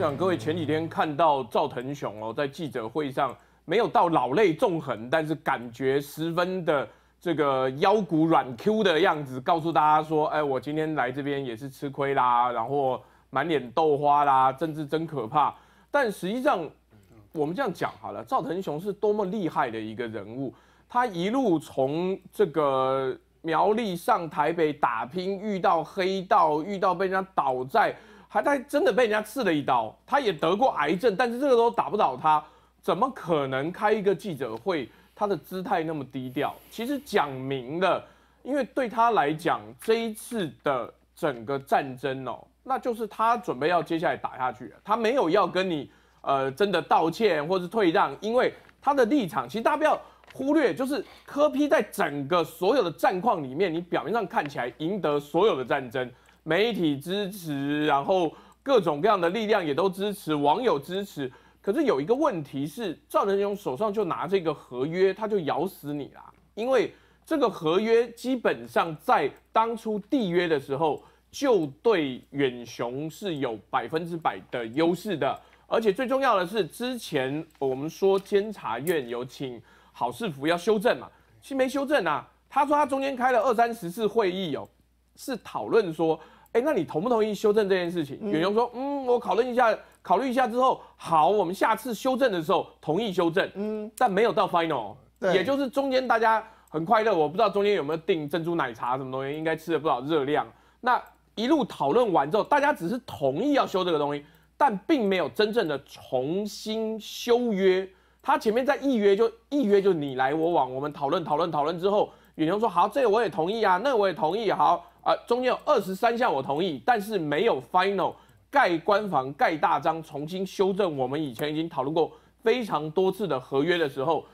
想各位前几天看到赵腾雄哦，在记者会上没有到老泪纵横，但是感觉十分的这个腰骨软 Q 的样子，告诉大家说：“哎，我今天来这边也是吃亏啦，然后满脸豆花啦，政治真可怕。”但实际上，我们这样讲好了，赵腾雄是多么厉害的一个人物，他一路从这个苗栗上台北打拼，遇到黑道，遇到被人家倒债。还在真的被人家刺了一刀，他也得过癌症，但是这个都打不倒他，怎么可能开一个记者会，他的姿态那么低调？其实讲明了，因为对他来讲，这一次的整个战争哦，那就是他准备要接下来打下去了，他没有要跟你，呃，真的道歉或是退让，因为他的立场，其实大家不要忽略，就是科批在整个所有的战况里面，你表面上看起来赢得所有的战争。媒体支持，然后各种各样的力量也都支持，网友支持。可是有一个问题是，赵仁雄手上就拿这个合约，他就咬死你啦。因为这个合约基本上在当初缔约的时候，就对远雄是有百分之百的优势的。而且最重要的是，之前我们说监察院有请郝世福要修正嘛，其实没修正啊。他说他中间开了二三十次会议哦。是讨论说，哎，那你同不同意修正这件事情？远雄说，嗯，我讨论一下，考虑一下之后，好，我们下次修正的时候同意修正，嗯，但没有到 final，也就是中间大家很快乐，我不知道中间有没有订珍珠奶茶什么东西，应该吃了不少热量。那一路讨论完之后，大家只是同意要修这个东西，但并没有真正的重新修约。他前面在议约就议约就你来我往，我们讨论讨论讨论之后，远雄说好，这个我也同意啊，那我也同意，好。啊，中间有二十三项我同意，但是没有 final 盖官房盖大章重新修正。我们以前已经讨论过非常多次的合约的时候，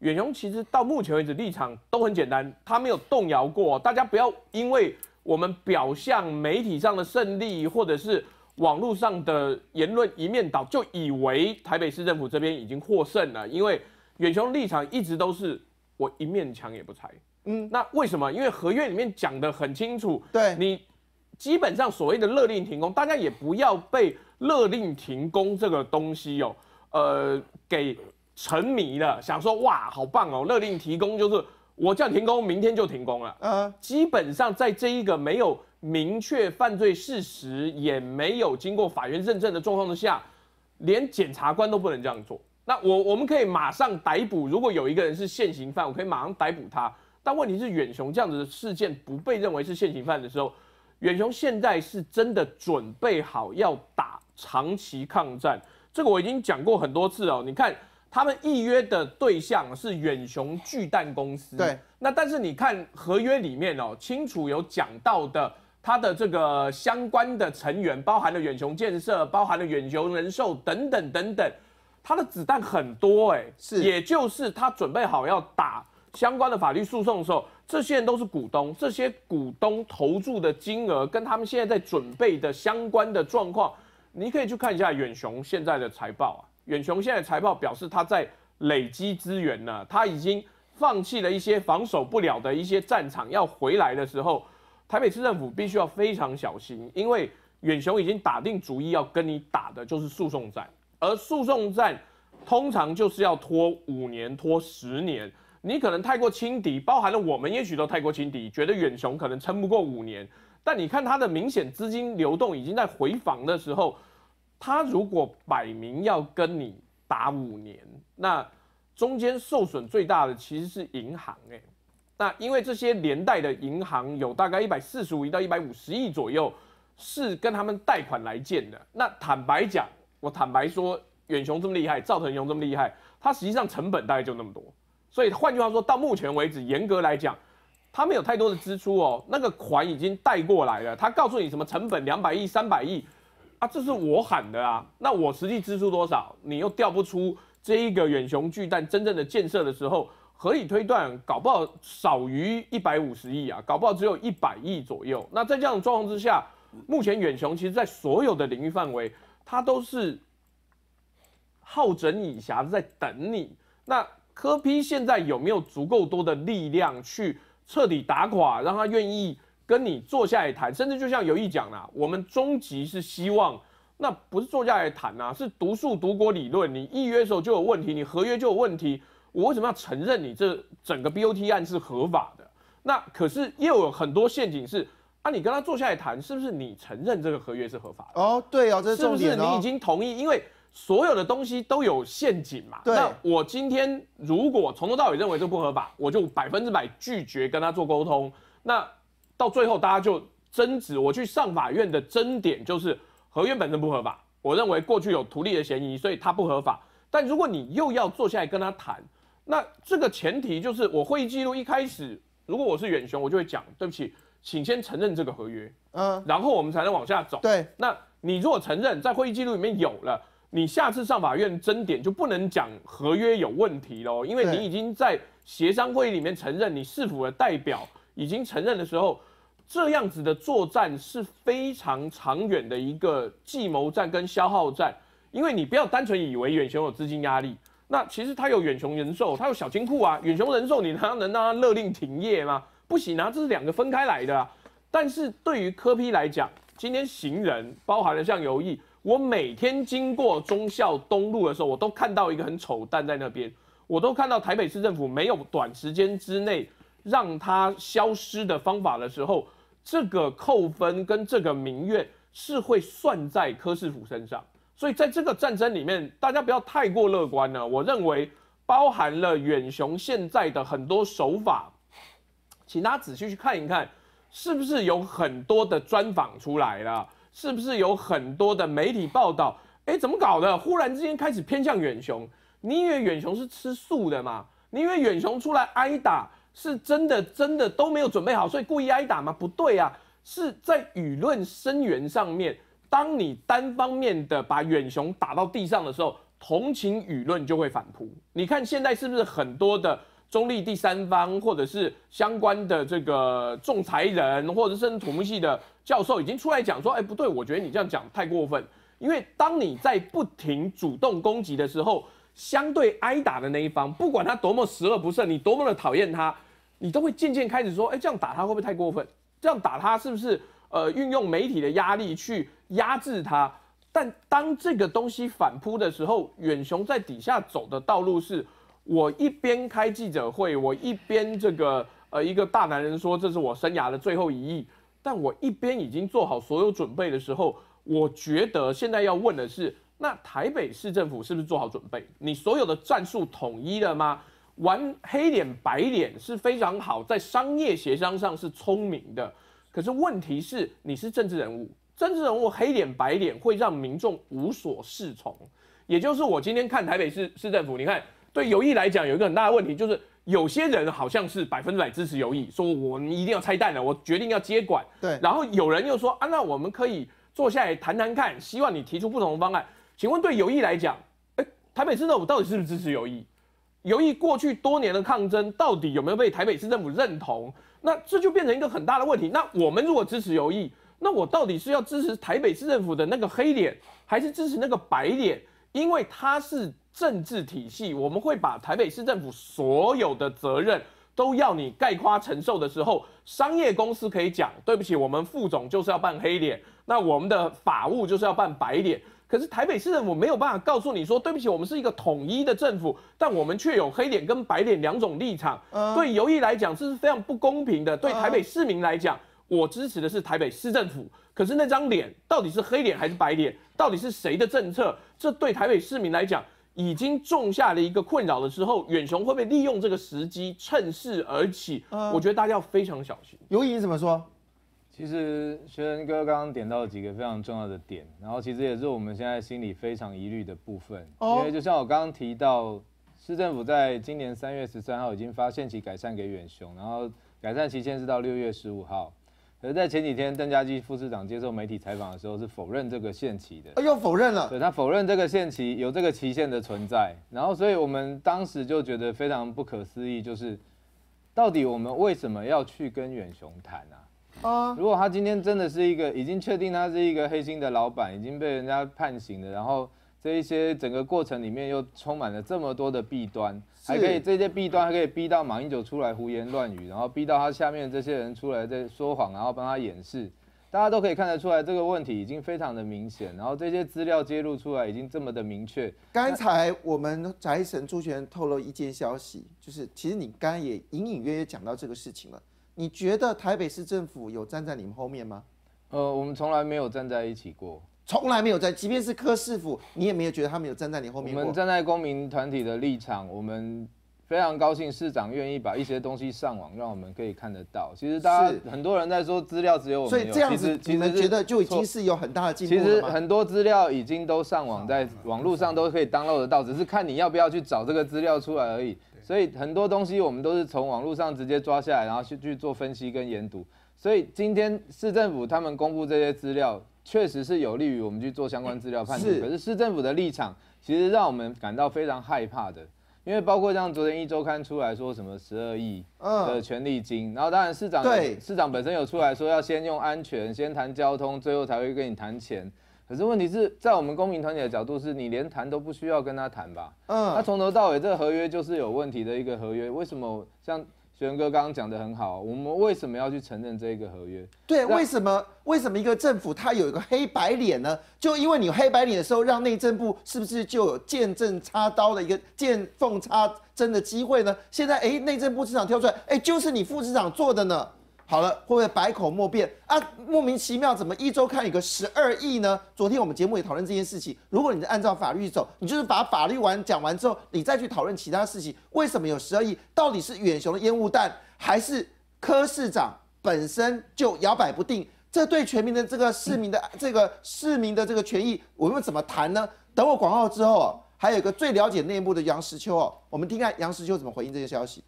远雄其实到目前为止立场都很简单，他没有动摇过。大家不要因为我们表象媒体上的胜利，或者是网络上的言论一面倒，就以为台北市政府这边已经获胜了。因为远雄立场一直都是我一面墙也不拆。嗯，那为什么？因为合约里面讲得很清楚，对你基本上所谓的勒令停工，大家也不要被勒令停工这个东西哦，呃，给沉迷了。想说哇，好棒哦，勒令停工就是我叫停工，明天就停工了。嗯，基本上在这一个没有明确犯罪事实，也没有经过法院认证的状况之下，连检察官都不能这样做。那我我们可以马上逮捕，如果有一个人是现行犯，我可以马上逮捕他。但问题是，远雄这样子的事件不被认为是现行犯的时候，远雄现在是真的准备好要打长期抗战。这个我已经讲过很多次哦。你看，他们预约的对象是远雄巨蛋公司，对。那但是你看合约里面哦，清楚有讲到的，他的这个相关的成员，包含了远雄建设、包含了远雄人寿等等等等，他的子弹很多哎，是，也就是他准备好要打。相关的法律诉讼的时候，这些人都是股东，这些股东投注的金额跟他们现在在准备的相关的状况，你可以去看一下远雄现在的财报啊。远雄现在财报表示他在累积资源呢，他已经放弃了一些防守不了的一些战场，要回来的时候，台北市政府必须要非常小心，因为远雄已经打定主意要跟你打的就是诉讼战，而诉讼战通常就是要拖五年、拖十年。你可能太过轻敌，包含了我们，也许都太过轻敌，觉得远雄可能撑不过五年。但你看他的明显资金流动已经在回防的时候，他如果摆明要跟你打五年，那中间受损最大的其实是银行诶，那因为这些连带的银行有大概一百四十五亿到一百五十亿左右是跟他们贷款来建的。那坦白讲，我坦白说，远雄这么厉害，赵腾雄这么厉害，他实际上成本大概就那么多。所以，换句话说到目前为止，严格来讲，他没有太多的支出哦。那个款已经贷过来了。他告诉你什么成本两百亿、三百亿啊？这是我喊的啊。那我实际支出多少？你又调不出这一个远雄巨蛋真正的建设的时候，合理推断，搞不好少于一百五十亿啊，搞不好只有一百亿左右。那在这样状况之下，目前远雄其实在所有的领域范围，他都是好整以暇在等你。那。科批现在有没有足够多的力量去彻底打垮，让他愿意跟你坐下来谈？甚至就像有意讲啦，我们终极是希望，那不是坐下来谈啊，是读数读国理论。你一约的时候就有问题，你合约就有问题。我为什么要承认你这整个 BOT 案是合法的？那可是又有很多陷阱是啊，你跟他坐下来谈，是不是你承认这个合约是合法的？哦，对哦，这是重点哦。是不是你已经同意？因为所有的东西都有陷阱嘛？那我今天如果从头到尾认为这不合法，我就百分之百拒绝跟他做沟通。那到最后大家就争执。我去上法院的争点就是合约本身不合法。我认为过去有图利的嫌疑，所以它不合法。但如果你又要坐下来跟他谈，那这个前提就是我会议记录一开始，如果我是远雄，我就会讲对不起，请先承认这个合约，嗯，然后我们才能往下走。对，那你如果承认在会议记录里面有了。你下次上法院争点就不能讲合约有问题喽，因为你已经在协商会议里面承认你是否的代表已经承认的时候，这样子的作战是非常长远的一个计谋战跟消耗战，因为你不要单纯以为远雄有资金压力，那其实他有远雄人寿，他有小金库啊，远雄人寿你他能让他勒令停业吗？不行啊，这是两个分开来的。但是对于科批来讲，今天行人包含了像游艺。我每天经过忠孝东路的时候，我都看到一个很丑蛋在那边。我都看到台北市政府没有短时间之内让它消失的方法的时候，这个扣分跟这个民怨是会算在柯师府身上。所以在这个战争里面，大家不要太过乐观了。我认为包含了远雄现在的很多手法，请大家仔细去看一看，是不是有很多的专访出来了。是不是有很多的媒体报道？哎，怎么搞的？忽然之间开始偏向远雄。你以为远雄是吃素的吗？你以为远雄出来挨打是真的？真的都没有准备好，所以故意挨打吗？不对啊，是在舆论声援上面。当你单方面的把远雄打到地上的时候，同情舆论就会反扑。你看现在是不是很多的？中立第三方，或者是相关的这个仲裁人，或者是土木系的教授，已经出来讲说：，哎，不对，我觉得你这样讲太过分。因为当你在不停主动攻击的时候，相对挨打的那一方，不管他多么十恶不赦，你多么的讨厌他，你都会渐渐开始说：，哎，这样打他会不会太过分？这样打他是不是呃运用媒体的压力去压制他？但当这个东西反扑的时候，远雄在底下走的道路是。我一边开记者会，我一边这个呃，一个大男人说这是我生涯的最后一役，但我一边已经做好所有准备的时候，我觉得现在要问的是，那台北市政府是不是做好准备？你所有的战术统一了吗？玩黑脸白脸是非常好，在商业协商上是聪明的，可是问题是你是政治人物，政治人物黑脸白脸会让民众无所适从。也就是我今天看台北市市政府，你看。对友意来讲，有一个很大的问题，就是有些人好像是百分之百支持友意，说我们一定要拆弹了，我决定要接管。对，然后有人又说，啊，那我们可以坐下来谈谈看，希望你提出不同的方案。请问对友意来讲，哎，台北市政府到底是不是支持友意？友意过去多年的抗争，到底有没有被台北市政府认同？那这就变成一个很大的问题。那我们如果支持友意，那我到底是要支持台北市政府的那个黑脸，还是支持那个白脸？因为它是政治体系，我们会把台北市政府所有的责任都要你概括承受的时候，商业公司可以讲对不起，我们副总就是要扮黑脸，那我们的法务就是要扮白脸。可是台北市政府没有办法告诉你说对不起，我们是一个统一的政府，但我们却有黑脸跟白脸两种立场，对游艺来讲这是非常不公平的，对台北市民来讲。我支持的是台北市政府，可是那张脸到底是黑脸还是白脸？到底是谁的政策？这对台北市民来讲，已经种下了一个困扰的之后，远雄会不会利用这个时机趁势而起？我觉得大家要非常小心。尤颖怎么说？其实学仁哥刚刚点到几个非常重要的点，然后其实也是我们现在心里非常疑虑的部分，因为就像我刚刚提到，市政府在今年三月十三号已经发限期改善给远雄，然后改善期间是到六月十五号。而在前几天，邓家基副市长接受媒体采访的时候，是否认这个限期的。哎呦，否认了！对他否认这个限期有这个期限的存在。然后，所以我们当时就觉得非常不可思议，就是到底我们为什么要去跟远雄谈啊？啊，如果他今天真的是一个已经确定他是一个黑心的老板，已经被人家判刑的，然后。这一些整个过程里面又充满了这么多的弊端，还可以这些弊端还可以逼到马英九出来胡言乱语，然后逼到他下面这些人出来在说谎，然后帮他掩饰。大家都可以看得出来，这个问题已经非常的明显，然后这些资料揭露出来已经这么的明确。刚才我们宅神朱全透露一件消息，就是其实你刚刚也隐隐约约讲到这个事情了。你觉得台北市政府有站在你们后面吗？呃，我们从来没有站在一起过。从来没有在，即便是柯师傅，你也没有觉得他们有站在你后面。我们站在公民团体的立场，我们非常高兴市长愿意把一些东西上网，让我们可以看得到。其实大家很多人在说资料只有我们，所以这样子你们觉得就已经是有很大的进步。其实很多资料已经都上网在网络上都可以当漏得到，只是看你要不要去找这个资料出来而已。所以很多东西我们都是从网络上直接抓下来，然后去去做分析跟研读。所以今天市政府他们公布这些资料。确实是有利于我们去做相关资料判断，可是市政府的立场其实让我们感到非常害怕的，因为包括像昨天一周刊出来说什么十二亿的权利金，然后当然市长对市长本身有出来说要先用安全，先谈交通，最后才会跟你谈钱。可是问题是在我们公民团体的角度，是你连谈都不需要跟他谈吧？嗯，他从头到尾这个合约就是有问题的一个合约，为什么像？轩哥刚刚讲的很好，我们为什么要去承认这一个合约？对，为什么？为什么一个政府它有一个黑白脸呢？就因为你黑白脸的时候，让内政部是不是就有见证插刀的一个见缝插针的机会呢？现在哎，内政部市长跳出来，哎，就是你副市长做的呢？好了，会不会百口莫辩啊？莫名其妙，怎么一周看一个十二亿呢？昨天我们节目也讨论这件事情。如果你按照法律走，你就是把法律完讲完之后，你再去讨论其他事情。为什么有十二亿？到底是远雄的烟雾弹，还是柯市长本身就摇摆不定？这对全民的这个市民的这个市民的这个权益，我们怎么谈呢？等我广告之后，还有一个最了解内幕的杨石秋哦，我们听看杨石秋怎么回应这些消息。